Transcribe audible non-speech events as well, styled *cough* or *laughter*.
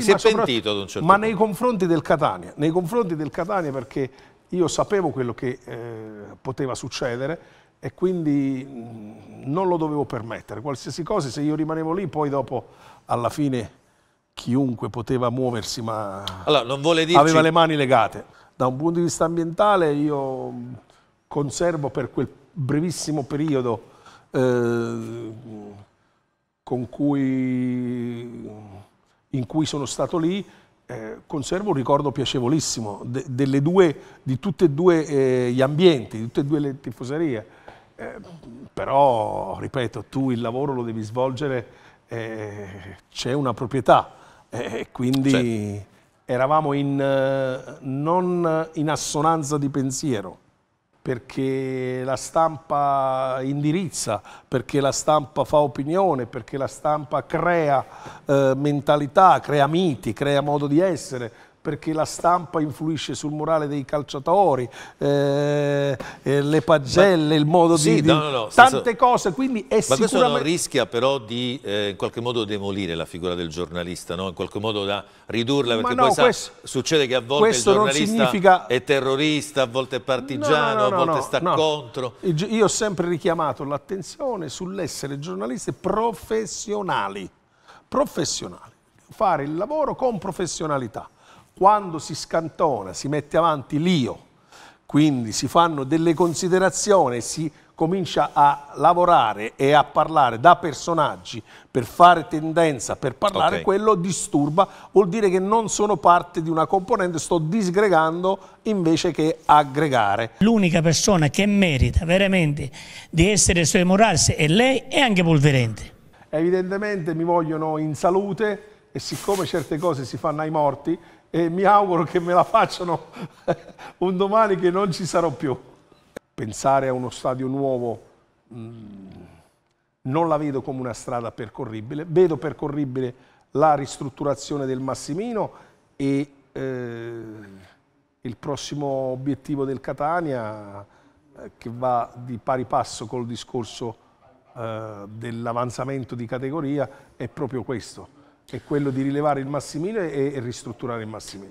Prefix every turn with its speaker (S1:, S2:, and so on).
S1: Si è pentito
S2: ad un certo Ma punto. nei confronti del Catania, nei confronti del Catania perché io sapevo quello che eh, poteva succedere e quindi non lo dovevo permettere. Qualsiasi cosa, se io rimanevo lì, poi dopo alla fine chiunque poteva muoversi, ma allora, dirci... aveva le mani legate. Da un punto di vista ambientale io conservo per quel brevissimo periodo eh, con cui in cui sono stato lì, eh, conservo un ricordo piacevolissimo de, due, di tutti e due eh, gli ambienti, di tutte e due le tifoserie. Eh, però, ripeto, tu il lavoro lo devi svolgere, eh, c'è una proprietà, eh, quindi certo. eravamo in, eh, non in assonanza di pensiero perché la stampa indirizza, perché la stampa fa opinione, perché la stampa crea eh, mentalità, crea miti, crea modo di essere, perché la stampa influisce sul morale dei calciatori, eh, eh, le pagelle, il modo sì, di, di no, no, no, tante senso, cose, quindi è ma sicuramente... Ma questo non rischia però di eh, in qualche modo demolire la figura del giornalista, in qualche modo da ridurla, perché poi questo, sa, succede che a volte il giornalista significa... è terrorista, a volte è partigiano, a volte sta contro. Io ho sempre richiamato l'attenzione sull'essere giornalisti professionali, professionali, fare il lavoro con professionalità quando si scantona, si mette avanti l'io, quindi si fanno delle considerazioni, si comincia a lavorare e a parlare da personaggi per fare tendenza, per parlare, okay. quello disturba, vuol dire che non sono parte di una componente, sto disgregando invece che aggregare. L'unica persona che merita veramente di essere suoi morarsi è lei e anche Polverente. Evidentemente mi vogliono in salute, e siccome certe cose si fanno ai morti, e mi auguro che me la facciano *laughs* un domani che non ci sarò più. Pensare a uno stadio nuovo mh, mm, non la vedo come una strada percorribile, vedo percorribile la ristrutturazione del Massimino e eh, il prossimo obiettivo del Catania eh, che va di pari passo col discorso eh, dell'avanzamento di categoria è proprio questo è quello di rilevare il massimile e ristrutturare il massimile.